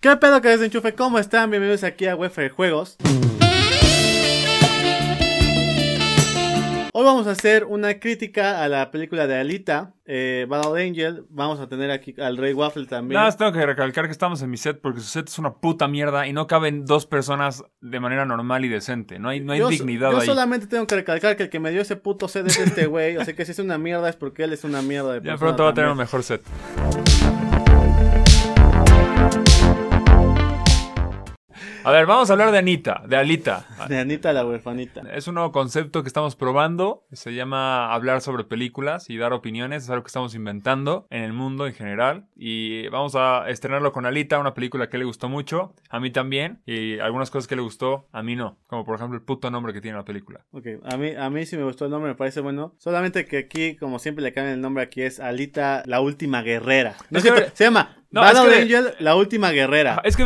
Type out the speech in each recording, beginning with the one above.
¿Qué pedo que Enchufe? ¿Cómo están? Bienvenidos aquí a Wefer Juegos. Hoy vamos a hacer una crítica a la película de Alita, eh, Battle Angel. Vamos a tener aquí al Rey Waffle también. Nada, más tengo que recalcar que estamos en mi set porque su set es una puta mierda y no caben dos personas de manera normal y decente. No hay, no hay dignidad ahí. Yo solamente tengo que recalcar que el que me dio ese puto set es este güey. o sea que si es una mierda es porque él es una mierda de Ya pronto va a tener un mejor set. A ver, vamos a hablar de Anita, de Alita. De Anita la huerfanita. Es un nuevo concepto que estamos probando. Se llama hablar sobre películas y dar opiniones. Es algo que estamos inventando en el mundo en general. Y vamos a estrenarlo con Alita, una película que le gustó mucho. A mí también. Y algunas cosas que le gustó, a mí no. Como por ejemplo el puto nombre que tiene la película. Ok, a mí, a mí sí me gustó el nombre, me parece bueno. Solamente que aquí, como siempre le cambian el nombre, aquí es Alita la última guerrera. No siempre se llama no, Angel, la última guerrera. Es que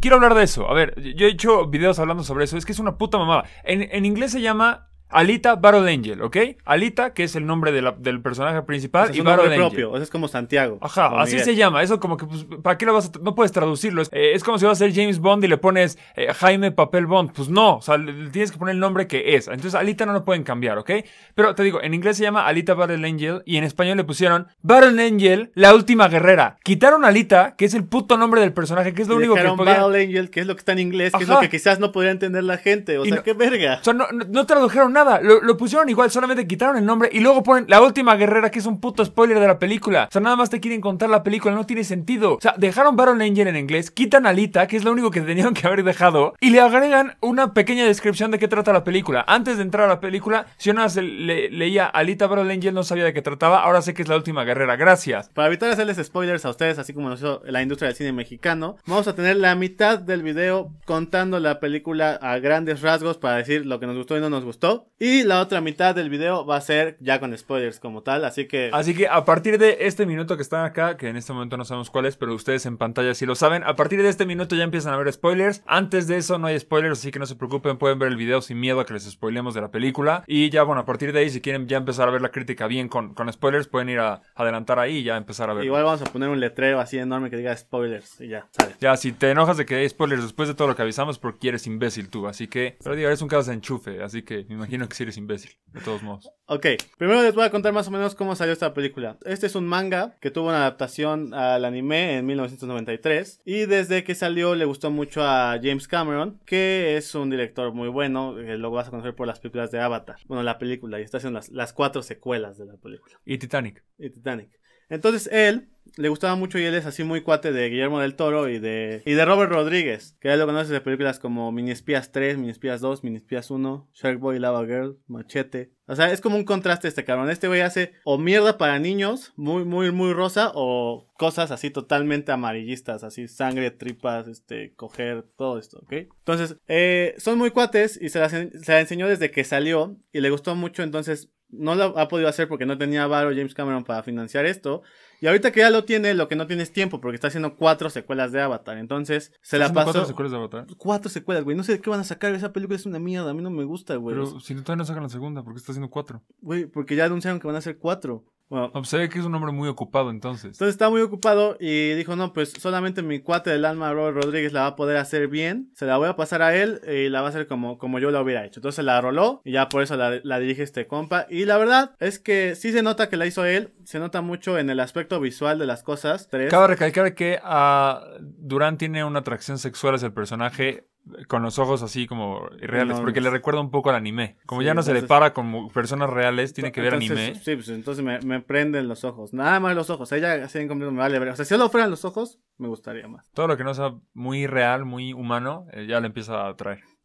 quiero hablar de eso. A ver, yo he hecho videos hablando sobre eso. Es que es una puta mamada. En, en inglés se llama Alita Battle Angel, ¿ok? Alita, que es el nombre del personaje principal, es y un propio, o sea, es como Santiago. Ajá, así se llama. Eso como que, pues, ¿para qué lo vas a...? No puedes traducirlo. Eh, es, como si vas a ser James Bond y le pones eh, Jaime Papel Bond. Pues no, o sea, tienes que poner el nombre que es. Entonces, Alita no lo pueden cambiar, ¿ok? Pero te digo, en inglés se llama Alita Battle Angel y en español le pusieron Battle Angel, la última guerrera. Quitaron Alita, que es el puto nombre del personaje, que es lo único que podía... Battle Angel, que es lo que está en inglés, que es lo que quizás no podría entender la gente. O sea, qué verga. O sea, no tradujeron nada. Lo, pusieron igual, solamente quitaron el nombre y luego ponen la última guerrera, que es un puto spoiler de la película. O sea, nada más te quieren contar la película, no tiene sentido. O sea, dejaron Baron Angel en inglés, quitan Alita, que es lo único que tenían que haber dejado, y le agregan una pequeña descripción de qué trata la película. Antes de entrar a la película, si una nada le, leía Alita Baron Angel, no sabía de qué trataba, ahora sé que es la última guerrera. Gracias. Para evitar hacerles spoilers a ustedes, así como nos hizo la industria del cine mexicano, vamos a tener la mitad del video contando la película a grandes rasgos para decir lo que nos gustó y no nos gustó. Y la otra mitad del video va a ser ya con spoilers como tal. Así que. Así que a partir de este minuto que están acá, que en este momento no sabemos cuál es, pero ustedes en pantalla sí lo saben. A partir de este minuto ya empiezan a ver spoilers. Antes de eso no hay spoilers, así que no se preocupen, pueden ver el video sin miedo a que les spoilemos de la película. Y ya, bueno, a partir de ahí, si quieren ya empezar a ver la crítica bien con, con spoilers, pueden ir a adelantar ahí y ya empezar a ver. Igual vamos a poner un letrero así enorme que diga spoilers y ya, ¿sabes? Ya, si te enojas de que hay spoilers después de todo lo que avisamos, porque eres imbécil tú. Así que, pero digo, eres un caso de enchufe, así que me imagino no que si eres imbécil, de todos modos. Ok, primero les voy a contar más o menos cómo salió esta película. Este es un manga que tuvo una adaptación al anime en 1993 y desde que salió le gustó mucho a James Cameron, que es un director muy bueno, eh, lo vas a conocer por las películas de Avatar. Bueno, la película, y está haciendo las, cuatro secuelas de la película. Y Titanic. Y Titanic. Entonces él le gustaba mucho y él es así muy cuate de Guillermo del Toro y de, y de Robert Rodríguez, que ya lo conoces de películas como Mini Espías 3, Mini Espías 2, Mini Espías 1, Sharkboy, Lava Girl, Machete, o sea, es como un contraste este cabrón. Este güey hace o mierda para niños, muy, muy, muy rosa, o cosas así totalmente amarillistas, así sangre, tripas, este, coger, todo esto, ¿ok? Entonces, eh, son muy cuates y se la, se la enseñó desde que salió y le gustó mucho, entonces no lo ha podido hacer porque no tenía varo James Cameron para financiar esto. Y ahorita que ya lo tiene, lo que no tiene es tiempo porque está haciendo cuatro secuelas de Avatar. Entonces, se la pasó. ¿Cuatro secuelas de Avatar? Cuatro secuelas, güey. No sé qué van a sacar. Esa película es una mierda. A mí no me gusta, güey. Pero si no, todavía no sacan la segunda, porque está haciendo cuatro? Güey, porque ya anunciaron que van a hacer cuatro. Bueno, Observé pues, que es un hombre muy ocupado entonces. Entonces está muy ocupado y dijo, no, pues solamente mi cuate del alma, Robert Rodríguez, la va a poder hacer bien. Se la voy a pasar a él y la va a hacer como, como yo la hubiera hecho. Entonces la roló y ya por eso la, dirige este compa. Y la verdad es que sí se nota que la hizo él. Se nota mucho en el aspecto visual de las cosas. Cabe recalcar que ah, Durán tiene una atracción sexual hacia el personaje con los ojos así como irreales, porque le recuerda un poco al anime. Como ya no se le para como personas reales, tiene que ver anime. Sí, pues entonces me, prenden los ojos. Nada más los ojos. Ella así en me vale O sea, si solo fueran los ojos, me gustaría más. Todo lo que no sea muy real, muy humano, eh, ya le empieza a atraer.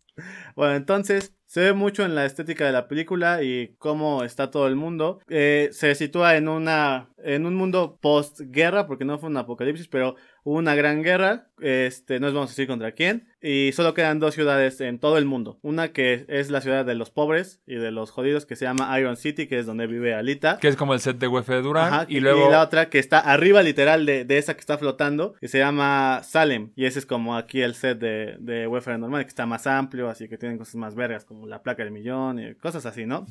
Bueno, entonces se ve mucho en la estética de la película y cómo está todo el mundo. Eh, se sitúa en, una, en un mundo postguerra, porque no fue un apocalipsis, pero Hubo una gran guerra, este, no les vamos a decir contra quién, y solo quedan dos ciudades en todo el mundo. Una que es la ciudad de los pobres y de los jodidos, que se llama Iron City, que es donde vive Alita. Que es como el set de UEFA de Durán. y, luego... la otra que está arriba literal de, esa que está flotando, que se llama Salem. Y ese es como aquí el set de, de normal, que está más amplio, así que tienen cosas más vergas, como la placa del millón y cosas así, ¿no?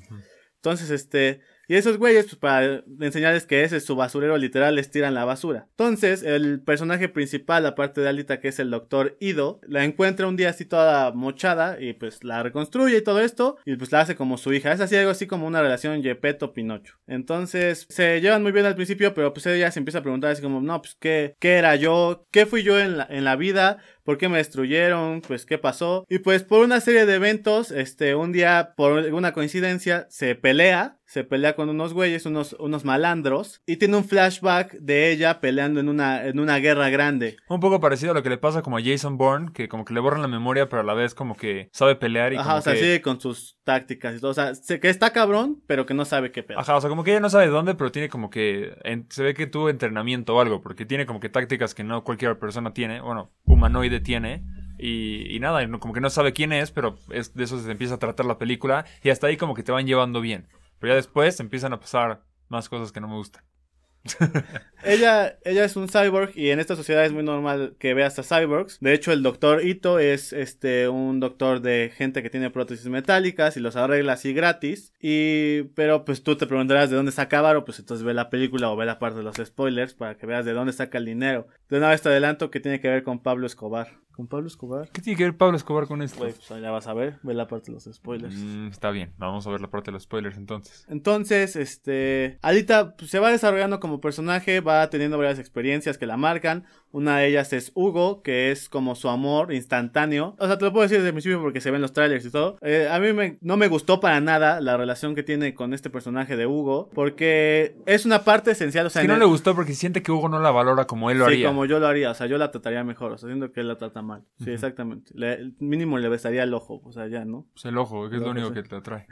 Entonces, este y esos güeyes, pues para enseñarles que ese es su basurero literal, les tiran la basura. Entonces, el personaje principal, aparte de Alita, que es el doctor Ido, la encuentra un día así toda mochada y pues la reconstruye y todo esto, y pues la hace como su hija. Es así algo así como una relación Yepeto-Pinocho. Entonces, se llevan muy bien al principio, pero pues ella se empieza a preguntar así como, no, pues qué, qué era yo, qué fui yo en la, en la vida, ¿Por qué me destruyeron? Pues qué pasó. Y pues por una serie de eventos, este, un día por alguna coincidencia se pelea se pelea con unos güeyes, unos, unos malandros, y tiene un flashback de ella peleando en una, en una guerra grande. Un poco parecido a lo que le pasa como a Jason Bourne, que como que le borran la memoria, pero a la vez como que sabe pelear y Ajá, o sea, con sus tácticas y todo. O sea, sé que está cabrón, pero que no sabe qué pelear. Ajá, o sea, como que ella no sabe dónde, pero tiene como que... se ve que tuvo entrenamiento o algo, porque tiene como que tácticas que no cualquier persona tiene, bueno, humanoide tiene. Y, y nada, como que no sabe quién es, pero es, de eso se empieza a tratar la película. Y hasta ahí como que te van llevando bien. Pero ya después empiezan a pasar más cosas que no me gustan. ella, ella es un cyborg y en esta sociedad es muy normal que veas a cyborgs. De hecho, el doctor Ito es este un doctor de gente que tiene prótesis metálicas y los arregla así gratis. Y pero pues tú te preguntarás de dónde saca Varo, pues entonces ve la película o ve la parte de los spoilers para que veas de dónde saca el dinero. De una vez te adelanto que tiene que ver con Pablo Escobar con Pablo Escobar. ¿Qué tiene que ver Pablo Escobar con esto? pues ya vas a ver, ve la parte de los spoilers. Mm, está bien, vamos a ver la parte de los spoilers entonces. Entonces, este, Alita pues, se va desarrollando como personaje, va teniendo varias experiencias que la marcan. Una de ellas es Hugo, que es como su amor instantáneo. O sea, te lo puedo decir desde el principio porque se ven los trailers y todo. Eh, a mí no me gustó para nada la relación que tiene con este personaje de Hugo, porque es una parte esencial. O sea, no le gustó porque siente que Hugo no la valora como él lo haría sí, como yo lo haría. O sea, yo la trataría mejor. O sea, siento que él la trata mal. Sí, exactamente. El mínimo le besaría el ojo, o sea, ya, ¿no? Pues el ojo, que es lo único que te atrae.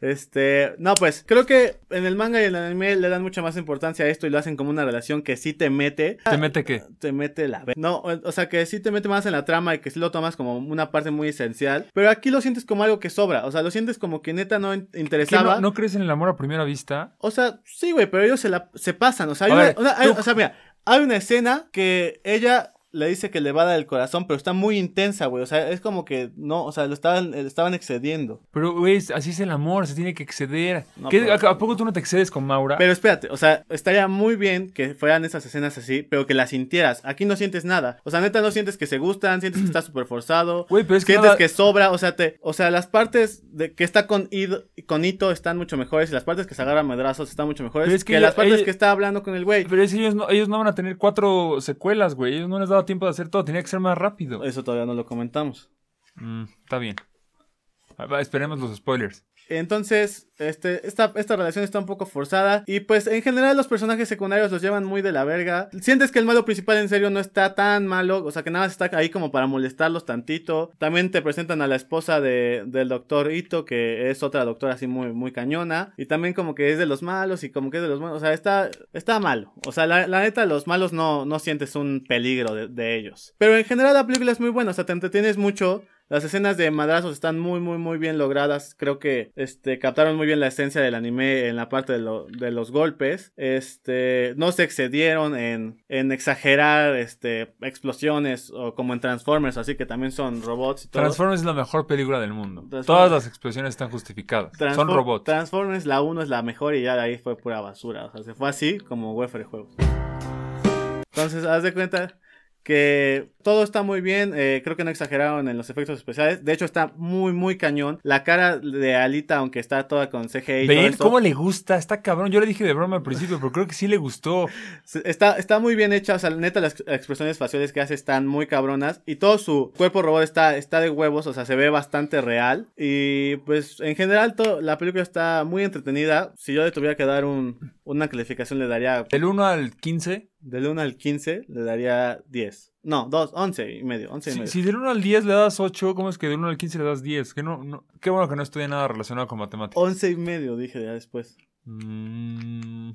Este, no, pues creo que en el manga y en el anime le dan mucha más importancia a esto y lo hacen como una relación que sí te mete. ¿Te mete qué? Te mete la No, o sea, que sí te mete más en la trama y que sí lo tomas como una parte muy esencial. Pero aquí lo sientes como algo que sobra. O sea, lo sientes como que neta no interesaba. No, crees en el amor a primera vista? O sea, sí, güey, pero ellos se, la, se pasan. O sea, hay una, o sea, mira, hay una escena que ella le dice que le va a dar el corazón, pero está muy intensa, güey. O sea, es como que no, o sea, lo estaban, estaban excediendo. Pero, güey, así es el amor, se tiene que exceder. ¿A poco tú no te excedes con Maura? Pero espérate, o sea, estaría muy bien que fueran esas escenas así, pero que las sintieras. Aquí no sientes nada. O sea, neta, no sientes que se gustan, sientes que está súper forzado. que. Sientes que sobra, o sea, te, o sea, las partes de que está con, Ito están mucho mejores y las partes que se agarran madrazos están mucho mejores que, las partes que está hablando con el güey. Pero es, ellos, no, ellos no van a tener cuatro secuelas, güey. Ellos no les tiempo de hacer todo, tenía que ser más rápido. Eso todavía no lo comentamos. Mm, está bien. Ah, esperemos los spoilers. Entonces, este, esta, esta relación está un poco forzada. Y pues en general los personajes secundarios los llevan muy de la verga. Sientes que el malo principal en serio no está tan malo. O sea que nada más está ahí como para molestarlos tantito. También te presentan a la esposa del doctor Ito, que es otra doctora así muy, muy cañona. Y también como que es de los malos y como que es de los malos. O sea, está, está malo. O sea, la, la neta, los malos no, no sientes un peligro de, de ellos. Pero en general la película es muy buena. O sea, te entretienes mucho. Las escenas de madrazos están muy, muy, muy bien logradas. Creo que este, captaron muy bien la esencia del anime en la parte de, los golpes. Este, no se excedieron en, exagerar este, explosiones o como en Transformers, así que también son robots. Y Transformers es la mejor película del mundo. Todas las explosiones están justificadas. son robots. Transformers, la 1 es la mejor y ya de ahí fue pura basura. O sea, se fue así como Welfare juego. Entonces, haz de cuenta que todo está muy bien, eh, creo que no exageraron en los efectos especiales, de hecho está muy muy cañón, la cara de Alita aunque está toda con CGI. Ven cómo le gusta, está cabrón, yo le dije de broma al principio, pero creo que sí le gustó. Está, está muy bien hecha, o sea, neta las expresiones faciales que hace están muy cabronas y todo su cuerpo robot está, está de huevos, o sea, se ve bastante real y pues en general la película está muy entretenida, si yo le tuviera que dar un una calificación le daría... Del 1 al 15. Del 1 al 15 le daría 10. No, 2, 11 y medio. 11 y si, medio. si del 1 al 10 le das 8, ¿cómo es que del 1 al 15 le das 10? no, qué bueno que no estudié nada relacionado con matemáticas. 11 y medio, dije ya después. Mm,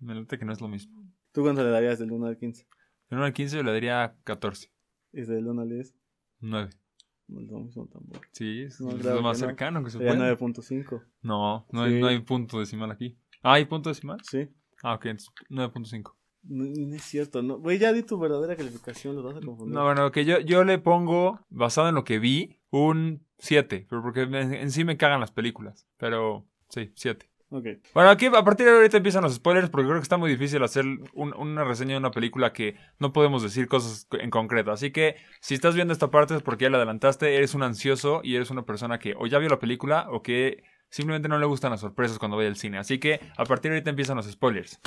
me late que no es lo mismo. ¿Tú cuánto le darías del 1 al 15? Del 1 al 15 le daría 14. ¿Y del 1 al 10? 9. No Sí, es, lo más cercano que se puede. 9.5. No, no, hay, no hay punto decimal aquí. Ah, ¿hay punto decimal? Sí. Ah, ok, entonces 9.5. No, es cierto, no. Güey, ya di tu verdadera calificación, lo vas a confundir. No, bueno, que yo, yo le pongo, basado en lo que vi, un 7. Pero porque en, sí me cagan las películas. Pero sí, 7. Ok. Bueno, aquí a partir de ahorita empiezan los spoilers porque creo que está muy difícil hacer una reseña de una película que no podemos decir cosas en concreto. Así que si estás viendo esta parte es porque ya la adelantaste, eres un ansioso y eres una persona que o ya vio la película o que Simplemente no le gustan las sorpresas cuando ve al cine. Así que a partir de ahorita empiezan los spoilers.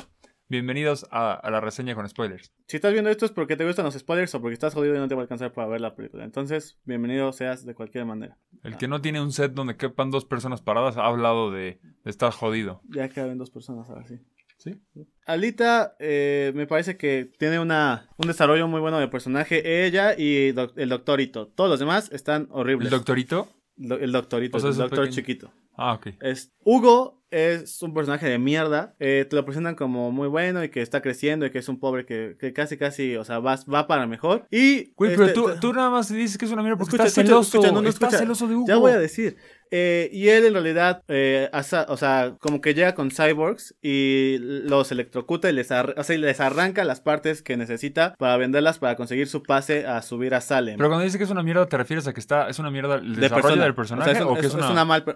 Bienvenidos a, la reseña con spoilers. Si estás viendo esto es porque te gustan los spoilers o porque estás jodido y no te va a alcanzar para ver la película. Entonces, bienvenido seas de cualquier manera. El ah. que no tiene un set donde quepan dos personas paradas ha hablado de, estar jodido. Ya quedan dos personas ahora sí. ¿Sí? Alita eh, me parece que tiene una, un desarrollo muy bueno de personaje. Ella y el doctorito. Todos los demás están horribles. ¿El doctorito? el doctorito, el doctor chiquito. Ah, ok. Es Hugo es un personaje de mierda. Eh, te lo presentan como muy bueno y que está creciendo y que es un pobre que, que casi, casi, o sea, va, va para mejor. Y. pero este, tú, nada más dices que es una mierda porque escucha, celoso. celoso de Hugo. Ya voy a decir. Eh, y él en realidad, eh, o sea, como que llega con cyborgs y los electrocuta y les, o sea, les arranca las partes que necesita para venderlas para conseguir su pase a subir a Salem. Pero cuando dices que es una mierda, ¿te refieres a que está, es una mierda el desarrollo del personaje? O, que es, una,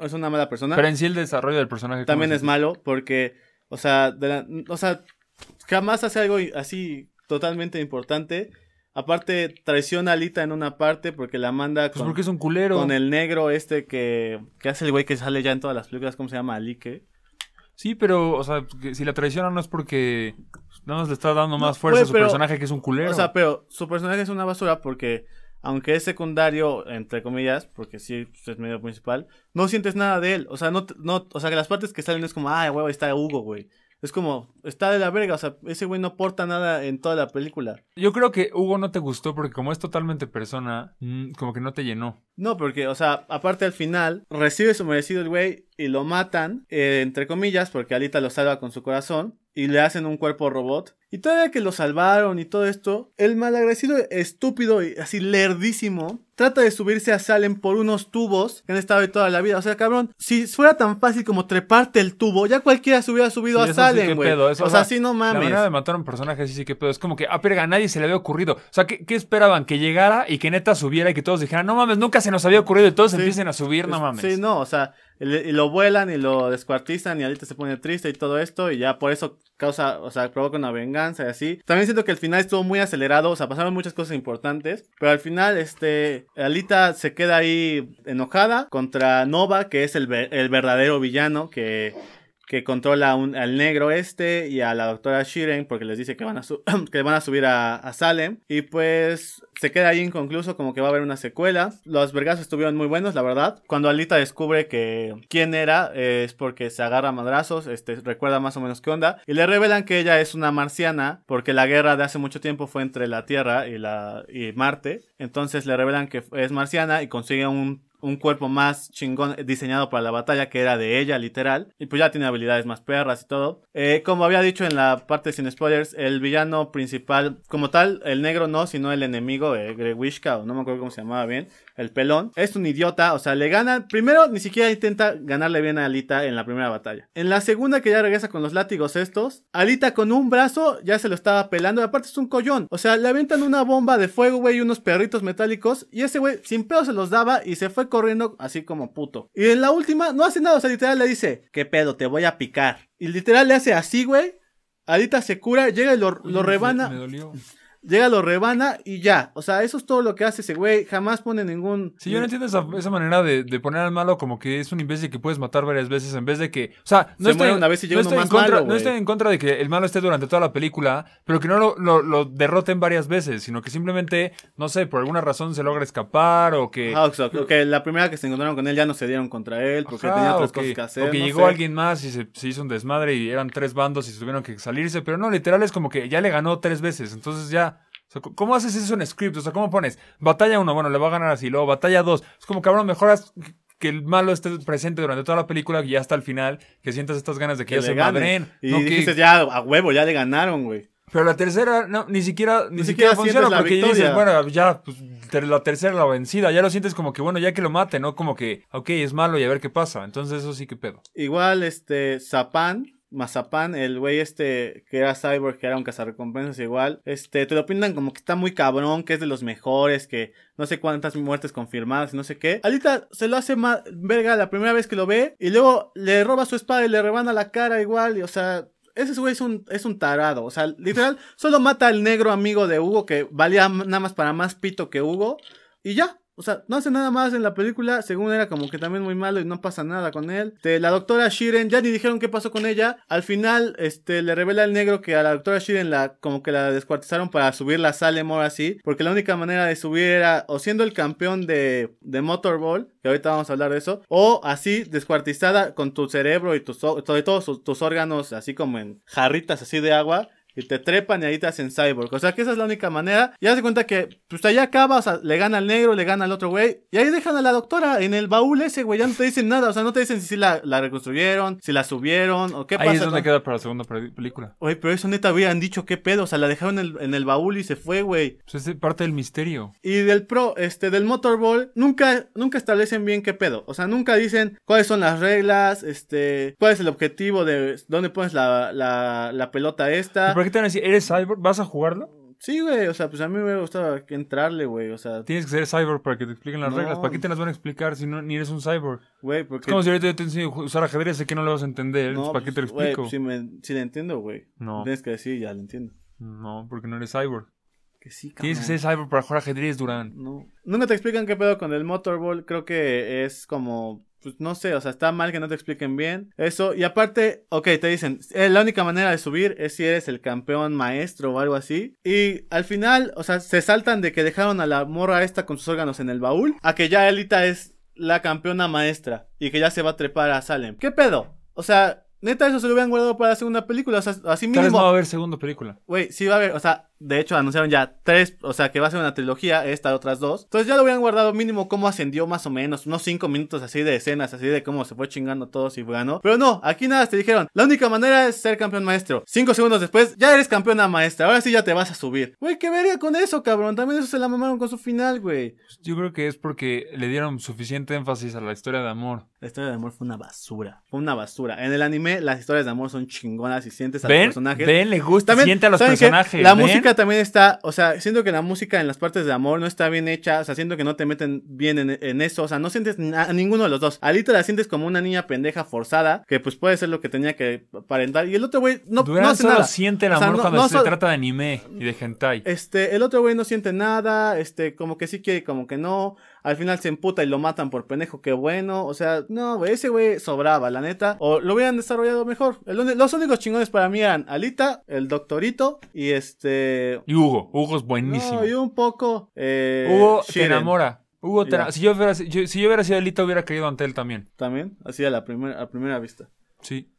es una mala persona. Pero en sí el desarrollo del personaje también es malo porque, o sea, o sea, jamás hace algo así totalmente importante. Aparte, traiciona a Alita en una parte porque la manda pues con, porque es un culero. con el negro este que, hace el güey que sale ya en todas las películas, ¿cómo se llama? Alique. Sí, pero, o sea, si la traiciona no es porque pues, nada más le está dando más fuerza a su personaje que es un culero. O sea, pero su personaje es una basura porque aunque es secundario, entre comillas, porque sí pues, es medio principal, no sientes nada de él. O sea, no, no, o sea, que las partes que salen es como, ah, güey, está Hugo, güey. Es como, está de la verga, o sea, ese güey no aporta nada en toda la película. Yo creo que Hugo no te gustó porque como es totalmente persona, mm, como que no te llenó. No, porque, o sea, aparte al final, recibe su merecido el güey y lo matan, eh, entre comillas, porque Alita lo salva con su corazón, y le hacen un cuerpo robot y todavía que lo salvaron y todo esto, el malagradecido estúpido y así lerdísimo trata de subirse a Salem por unos tubos que han estado ahí toda la vida. O sea, cabrón, si fuera tan fácil como treparte el tubo, ya cualquiera se hubiera subido a Salem, güey. o, sea, sí, no mames. La manera de matar a un personaje sí, sí, qué pedo. Es como que, ah, Perga a nadie se le había ocurrido. O sea, ¿qué, ¿qué, esperaban? Que llegara y que neta subiera y que todos dijeran, no mames, nunca se nos había ocurrido y todos empiecen a subir, no mames. Sí, no, o sea, y lo vuelan y lo descuartizan y Alita se pone triste y todo esto y ya por eso causa, o sea, provoca una venganza y así. También siento que el final estuvo muy acelerado, o sea, pasaron muchas cosas importantes, pero al final, este, Alita se queda ahí enojada contra Nova, que es el, el verdadero villano que que controla al negro este y a la doctora Shiren porque les dice que van a, van a subir a, Salem. Y pues se queda ahí inconcluso como que va a haber una secuela. Los vergazos estuvieron muy buenos, la verdad. Cuando Alita descubre que quién era es porque se agarra madrazos, este, recuerda más o menos qué onda. Y le revelan que ella es una marciana porque la guerra de hace mucho tiempo fue entre la Tierra y, la, y Marte. Entonces le revelan que es marciana y consigue un un cuerpo más chingón diseñado para la batalla, que era de ella, literal. Y pues ya tiene habilidades más perras y todo. Eh, como había dicho en la parte sin spoilers, el villano principal, como tal, el negro no, sino el enemigo, eh, Grewishka, o no me acuerdo cómo se llamaba bien, el pelón, es un idiota, o sea, le gana. Primero, ni siquiera intenta ganarle bien a Alita en la primera batalla. En la segunda, que ya regresa con los látigos estos, Alita con un brazo ya se lo estaba pelando, y aparte es un collón. O sea, le aventan una bomba de fuego, güey, y unos perritos metálicos, y ese güey sin pedo se los daba y se fue corriendo así como puto. Y en la última no hace nada, o sea, literal le dice, ¿qué pedo? Te voy a picar. Y literal le hace así, güey. Alita se cura, llega y lo, rebana. me dolió llega, lo rebana y ya. O sea, eso es todo lo que hace ese güey. Jamás pone ningún. Sí, yo no entiendo esa, esa manera de, poner al malo como que es un imbécil que puedes matar varias veces en vez de que. O sea, no, estoy, en contra, de que el malo esté durante toda la película, pero que no lo, derroten varias veces, sino que simplemente, no sé, por alguna razón se logra escapar o que. que la primera que se encontraron con él ya no se dieron contra él porque tenía otras cosas que hacer. O que llegó alguien más y se, hizo un desmadre y eran tres bandos y tuvieron que salirse, pero no, literal es como que ya le ganó tres veces, entonces ya ¿cómo haces eso en script? O sea, ¿cómo pones? Batalla 1, bueno, le va a ganar así, luego batalla 2. Es como, cabrón, mejoras que el malo esté presente durante toda la película y hasta el final, que sientas estas ganas de que, ya se madren. Y dices, ya, a huevo, ya le ganaron, güey. Pero la tercera, no, ni siquiera, ni, siquiera, funciona porque dices, bueno, ya, pues, la tercera la vencida, ya lo sientes como que, bueno, ya que lo mate, ¿no? Como que, ok, es malo y a ver qué pasa. Entonces, eso sí que pedo. Igual, este, Zapán, Mazapán, el güey este que era Cyborg, que era un cazarrecompensas igual, este, te lo pintan como que está muy cabrón, que es de los mejores, que no sé cuántas muertes confirmadas, no sé qué. Alita se lo hace más verga la primera vez que lo ve y luego le roba su espada y le rebana la cara igual, o sea, ese güey es un, es un tarado. O sea, literal, solo mata al negro amigo de Hugo que valía nada más para más pito que Hugo. Y ya, o sea, no hace nada más en la película, según era como que también muy malo y no pasa nada con él. Este, la doctora Shiren, ya ni dijeron qué pasó con ella. Al final, este, le revela al negro que a la doctora Shiren la, como que la descuartizaron para subir la Salemor así. Porque la única manera de subir era o siendo el campeón de, de Motorball, que ahorita vamos a hablar de eso, o así, descuartizada con tu cerebro y tus, tus órganos así como en jarritas así de agua y te trepan y ahí te hacen cyborg. O sea que esa es la única manera. Y haz de cuenta que, pues allá acaba, o sea, le gana al negro, le gana al otro güey. Y ahí dejan a la doctora en el baúl ese, güey. Ya no te dicen nada. O sea, no te dicen si la, la reconstruyeron, si la subieron o qué pasa. Ahí es donde queda para la segunda película. Oye, pero eso neta habían dicho qué pedo. O sea, la dejaron en el, baúl y se fue, güey. Pues es parte del misterio. Y del pro, este, del motorball, nunca, nunca establecen bien qué pedo. O sea, nunca dicen cuáles son las reglas, este, cuál es el objetivo de dónde pones la, la, la pelota esta. ¿Para qué te van a decir? ¿Eres cyborg? ¿Vas a jugarlo? Sí, güey, o sea, pues a mí me hubiera entrarle, güey, o sea... Tienes que ser cyborg para que te expliquen las reglas. ¿Para qué te las van a explicar si no, ni eres un cyborg? Güey, porque... Es como si ahorita yo te a usar ajedrez, sé que no lo vas a entender, ¿para qué pues, te lo explico? Pues, si, me, si le entiendo, güey. No. Tienes que decir, ya, le entiendo. No, porque no eres cyborg. Que sí, cabrón. Tienes que ser cyborg para jugar ajedrez, Durán. No. Nunca te explican qué pedo con el motorball, creo que es como pues no sé, o sea, está mal que no te expliquen bien eso. Y aparte, ok, te dicen, eh, la única manera de subir es si eres el campeón maestro o algo así. Y al final, o sea, se saltan de que dejaron a la morra esta con sus órganos en el baúl, a que ya Elita es la campeona maestra y que ya se va a trepar a Salem. ¿Qué pedo? O sea, neta, eso se lo hubieran guardado para la segunda película, o sea, así mismo. Tal no va a haber segunda película. Güey, sí va a haber, o sea, de hecho anunciaron ya tres, o sea que va a ser una trilogía, esta, otras dos. Entonces ya lo hubieran guardado mínimo cómo ascendió más o menos, unos cinco minutos así de escenas, así de cómo se fue chingando todo si ganó. Pero no, aquí nada, te dijeron, la única manera es ser campeón maestro. Cinco segundos después, ya eres campeona maestra, ahora sí ya te vas a subir. Güey, qué vería con eso, cabrón, también eso se la mamaron con su final, güey. Yo creo que es porque le dieron suficiente énfasis a la historia de amor. La historia de amor fue una basura, fue una basura. En el anime las historias de amor son chingonas y sientes a los personajes. Ven, le gusta, siente a los personajes. la música también está, o sea, siento que la música en las partes de amor no está bien hecha, o sea, siento que no te meten bien en, eso, o sea, no sientes a ninguno de los dos. Alita la sientes como una niña pendeja forzada, que pues puede ser lo que tenía que aparentar, y el otro güey no, no hace nada. siente el amor cuando se trata de anime y de hentai. Este, el otro güey no siente nada, este, como que sí quiere, como que no. Al final se emputa y lo matan por penejo, qué bueno. O sea, no, ese güey sobraba, la neta. O lo hubieran desarrollado mejor. los únicos chingones para mí eran Alita, el Doctorito y este. Y Hugo. Hugo es buenísimo. No, y un poco. Eh, Hugo enamora. Hugo, si, yo hubiera, si, yo hubiera sido Alita, hubiera caído ante él también. También, así a la primera, a primera vista. Sí.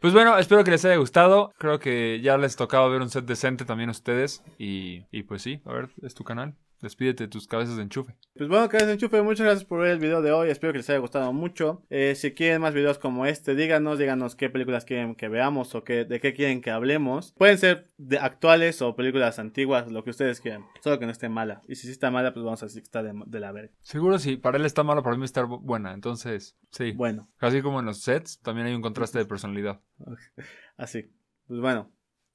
Pues bueno, espero que les haya gustado. Creo que ya les tocaba ver un set decente también a ustedes. y pues sí, a ver, es tu canal. Despídete tus cabezas de enchufe. Pues bueno, cabezas de enchufe, muchas gracias por ver el video de hoy. Espero que les haya gustado mucho. Eh, si quieren más videos como este, díganos, díganos qué películas quieren que veamos o qué, de qué quieren que hablemos. Pueden ser de actuales o películas antiguas, lo que ustedes quieran. Solo que no esté mala. Y si sí está mala, pues vamos a decir que está de, la verga. Seguro sí, para él está mala, para mí está buena. Entonces, sí. Bueno. Casi como en los sets, también hay un contraste de personalidad. Así. Pues bueno.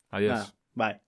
Adiós. Bye.